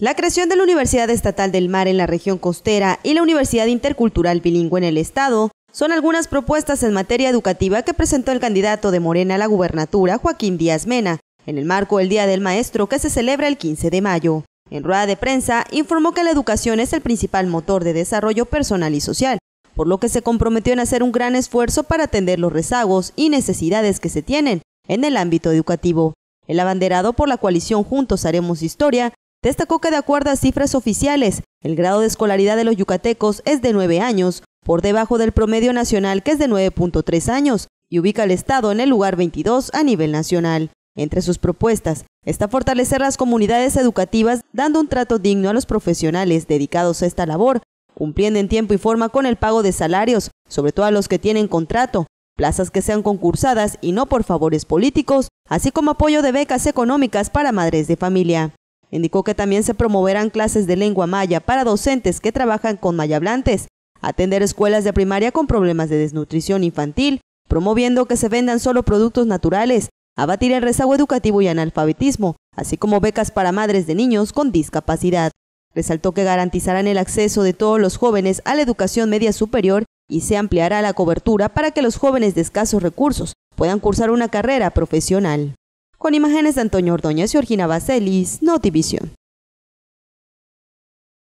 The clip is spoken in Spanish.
La creación de la Universidad Estatal del Mar en la región costera y la Universidad Intercultural Bilingüe en el Estado son algunas propuestas en materia educativa que presentó el candidato de Morena a la gubernatura, Joaquín Díaz Mena, en el marco del Día del Maestro que se celebra el 15 de mayo. En rueda de prensa informó que la educación es el principal motor de desarrollo personal y social, por lo que se comprometió en hacer un gran esfuerzo para atender los rezagos y necesidades que se tienen en el ámbito educativo. El abanderado por la coalición Juntos Haremos Historia Destacó que de acuerdo a cifras oficiales, el grado de escolaridad de los yucatecos es de 9 años, por debajo del promedio nacional que es de 9.3 años, y ubica al Estado en el lugar 22 a nivel nacional. Entre sus propuestas está fortalecer las comunidades educativas dando un trato digno a los profesionales dedicados a esta labor, cumpliendo en tiempo y forma con el pago de salarios, sobre todo a los que tienen contrato, plazas que sean concursadas y no por favores políticos, así como apoyo de becas económicas para madres de familia. Indicó que también se promoverán clases de lengua maya para docentes que trabajan con mayablantes, atender escuelas de primaria con problemas de desnutrición infantil, promoviendo que se vendan solo productos naturales, abatir el rezago educativo y analfabetismo, así como becas para madres de niños con discapacidad. Resaltó que garantizarán el acceso de todos los jóvenes a la educación media superior y se ampliará la cobertura para que los jóvenes de escasos recursos puedan cursar una carrera profesional. Con imágenes de Antonio Ordóñez y Orgina Baselis, Notivision.